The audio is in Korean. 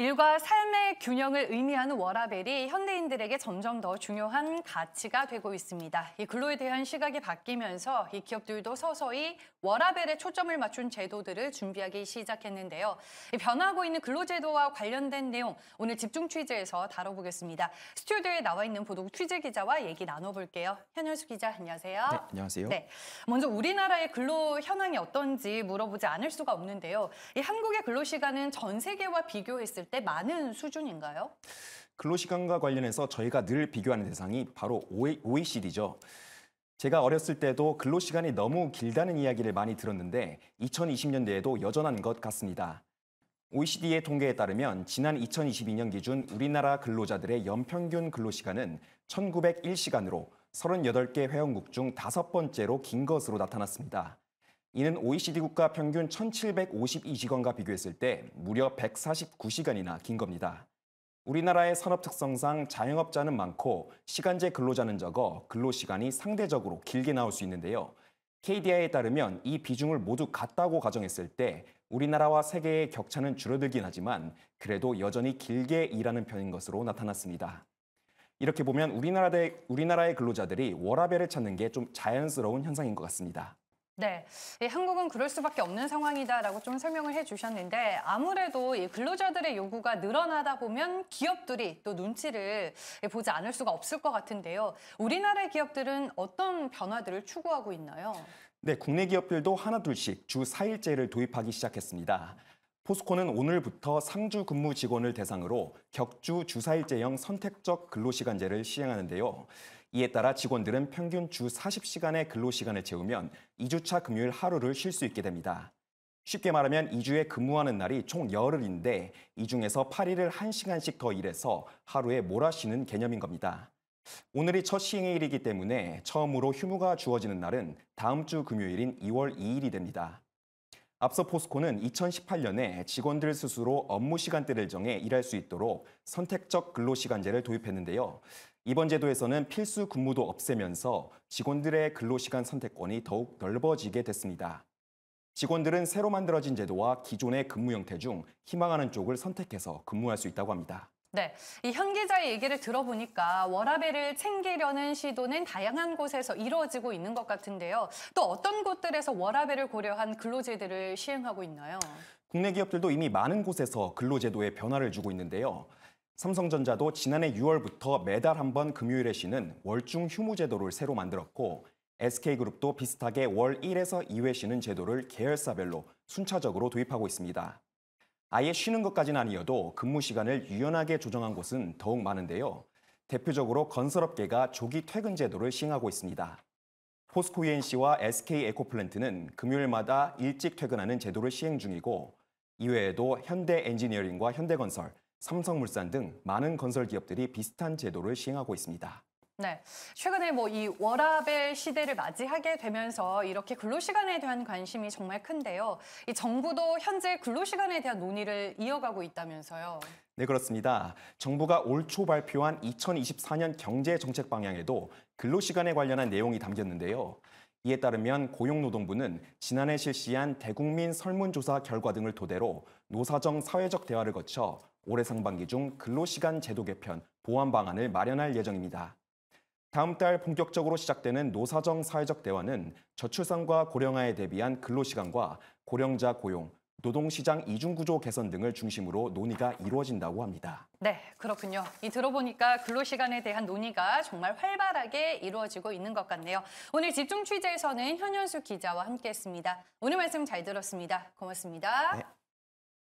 일과 삶의 균형을 의미하는 워라벨이 현대인들에게 점점 더 중요한 가치가 되고 있습니다. 이 근로에 대한 시각이 바뀌면서 이 기업들도 서서히 워라벨에 초점을 맞춘 제도들을 준비하기 시작했는데요. 변화하고 있는 근로제도와 관련된 내용 오늘 집중 취재에서 다뤄보겠습니다. 스튜디오에 나와 있는 보도 취재 기자와 얘기 나눠볼게요. 현현수 기자 안녕하세요. 네, 안녕하세요. 네, 먼저 우리나라의 근로 현황이 어떤지 물어보지 않을 수가 없는데요. 이 한국의 근로시간은 전 세계와 비교했을 때 많은 수준인가요? 근로시간과 관련해서 저희가 늘 비교하는 대상이 바로 OECD죠. 제가 어렸을 때도 근로시간이 너무 길다는 이야기를 많이 들었는데 2020년대에도 여전한 것 같습니다. OECD의 통계에 따르면 지난 2022년 기준 우리나라 근로자들의 연평균 근로시간은 1901시간으로 38개 회원국 중 다섯 번째로 긴 것으로 나타났습니다. 이는 OECD 국가 평균 1,752시간과 비교했을 때 무려 149시간이나 긴 겁니다. 우리나라의 산업 특성상 자영업자는 많고 시간제 근로자는 적어 근로시간이 상대적으로 길게 나올 수 있는데요. KDI에 따르면 이 비중을 모두 같다고 가정했을 때 우리나라와 세계의 격차는 줄어들긴 하지만 그래도 여전히 길게 일하는 편인 것으로 나타났습니다. 이렇게 보면 우리나라 대, 우리나라의 근로자들이 워라밸을 찾는 게 좀 자연스러운 현상인 것 같습니다. 네, 예, 한국은 그럴 수밖에 없는 상황이다라고 좀 설명을 해주셨는데 아무래도 이 근로자들의 요구가 늘어나다 보면 기업들이 또 눈치를 예, 보지 않을 수가 없을 것 같은데요. 우리나라의 기업들은 어떤 변화들을 추구하고 있나요? 네, 국내 기업들도 하나둘씩 주 4일제를 도입하기 시작했습니다. 포스코는 오늘부터 상주 근무 직원을 대상으로 격주 주 4일제형 선택적 근로시간제를 시행하는데요. 이에 따라 직원들은 평균 주 40시간의 근로시간을 채우면 2주차 금요일 하루를 쉴 수 있게 됩니다. 쉽게 말하면 2주에 근무하는 날이 총 열흘인데 이 중에서 8일을 1시간씩 더 일해서 하루에 몰아쉬는 개념인 겁니다. 오늘이 첫 시행일이기 때문에 처음으로 휴무가 주어지는 날은 다음 주 금요일인 2월 2일이 됩니다. 앞서 포스코는 2018년에 직원들 스스로 업무 시간대를 정해 일할 수 있도록 선택적 근로시간제를 도입했는데요. 이번 제도에서는 필수 근무도 없애면서 직원들의 근로시간 선택권이 더욱 넓어지게 됐습니다. 직원들은 새로 만들어진 제도와 기존의 근무 형태 중 희망하는 쪽을 선택해서 근무할 수 있다고 합니다. 네, 이현 기자의 얘기를 들어보니까 워라벨을 챙기려는 시도는 다양한 곳에서 이루어지고 있는 것 같은데요. 또 어떤 곳들에서 워라벨을 고려한 근로제도를 시행하고 있나요? 국내 기업들도 이미 많은 곳에서 근로제도에 변화를 주고 있는데요. 삼성전자도 지난해 6월부터 매달 한 번 금요일에 쉬는 월중 휴무 제도를 새로 만들었고 SK그룹도 비슷하게 월 1에서 2회 쉬는 제도를 계열사별로 순차적으로 도입하고 있습니다. 아예 쉬는 것까지는 아니어도 근무 시간을 유연하게 조정한 곳은 더욱 많은데요. 대표적으로 건설업계가 조기 퇴근 제도를 시행하고 있습니다. 포스코 e n c 와 SK 에코플랜트는 금요일마다 일찍 퇴근하는 제도를 시행 중이고 이외에도 현대 엔지니어링과 현대건설, 삼성물산 등 많은 건설 기업들이 비슷한 제도를 시행하고 있습니다. 네. 최근에 뭐 이 워라벨 시대를 맞이하게 되면서 이렇게 근로시간에 대한 관심이 정말 큰데요. 이 정부도 현재 근로시간에 대한 논의를 이어가고 있다면서요. 네, 그렇습니다. 정부가 올 초 발표한 2024년 경제 정책 방향에도 근로시간에 관련한 내용이 담겼는데요. 이에 따르면 고용노동부는 지난해 실시한 대국민 설문조사 결과 등을 토대로 노사정 사회적 대화를 거쳐 올해 상반기 중 근로시간 제도 개편, 보완 방안을 마련할 예정입니다. 다음 달 본격적으로 시작되는 노사정 사회적 대화는 저출산과 고령화에 대비한 근로시간과 고령자 고용, 노동시장 이중구조 개선 등을 중심으로 논의가 이루어진다고 합니다. 네, 그렇군요. 이 들어보니까 근로시간에 대한 논의가 정말 활발하게 이루어지고 있는 것 같네요. 오늘 집중 취재에서는 현현수 기자와 함께했습니다. 오늘 말씀 잘 들었습니다. 고맙습니다. 네.